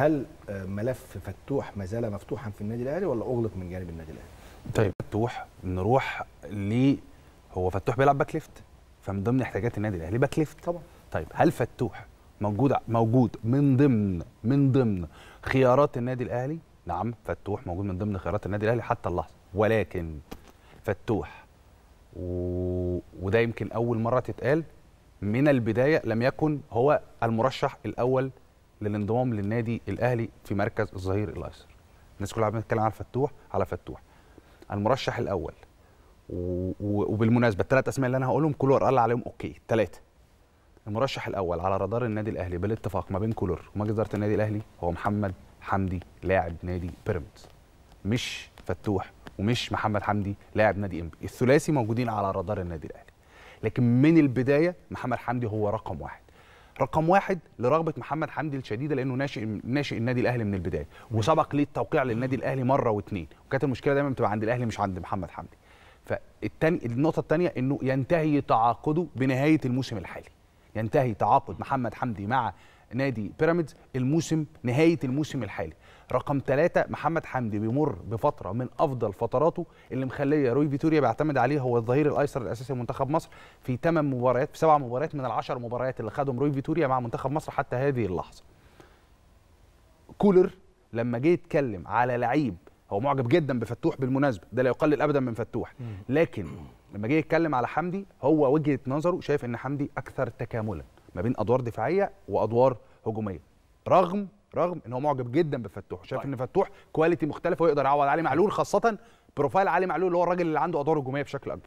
هل آه، ملف فتوح ما زال مفتوحا في النادي الاهلي ولا اغلق من جانب النادي الاهلي؟ طيب فتوح نروح ل هو فتوح بيلعب باك ليفت فمن ضمن احتياجات النادي الاهلي باك ليفت طبعا طيب هل فتوح موجود موجود من ضمن من ضمن خيارات النادي الاهلي؟ نعم فتوح موجود من ضمن خيارات النادي الاهلي حتى اللحظه ولكن فتوح و... وده يمكن اول مره تتقال من البدايه لم يكن هو المرشح الاول للانضمام للنادي الاهلي في مركز الظهير الايسر الناس كلها بتتكلم على فتوح على فتوح المرشح الاول و... وبالمناسبه الثلاث اسماء اللي انا هقولهم كولر قال عليهم اوكي ثلاثه المرشح الاول على رادار النادي الاهلي بالاتفاق ما بين كولر ومجلس اداره النادي الاهلي هو محمد حمدي لاعب نادي بيراميدز مش فتوح ومش محمد حمدي لاعب نادي انبي الثلاثي موجودين على رادار النادي الاهلي لكن من البدايه محمد حمدي هو رقم واحد رقم واحد لرغبه محمد حمدي الشديده لانه ناشئ ناشئ النادي الاهلي من البدايه وسبق ليه التوقيع للنادي الاهلي مره واثنين وكانت المشكله دايما بتبقى عند الاهلي مش عند محمد حمدي فالتاني النقطه الثانيه انه ينتهي تعاقده بنهايه الموسم الحالي ينتهي تعاقد محمد حمدي مع نادي بيراميدز الموسم نهايه الموسم الحالي رقم ثلاثة محمد حمدي بيمر بفترة من أفضل فتراته اللي مخلية روي فيتوريا بيعتمد عليه هو الظهير الأيسر الأساسي لمنتخب مصر في ثمان مباريات في سبع مباريات من العشر مباريات اللي خدهم روي فيتوريا مع منتخب مصر حتى هذه اللحظة كولر لما جه يتكلم على لعيب هو معجب جدا بفتوح بالمناسبة ده لا يقلل أبدا من فتوح لكن لما جه يتكلم على حمدي هو وجهة نظره شايف إن حمدي أكثر تكاملا ما بين ادوار دفاعيه وادوار هجوميه رغم رغم ان هو معجب جدا بفتوح شايف طيب. ان فتوح كواليتي مختلفه ويقدر يعوض علي معلول خاصه بروفايل علي معلول اللي هو الراجل اللي عنده ادوار هجوميه بشكل اكبر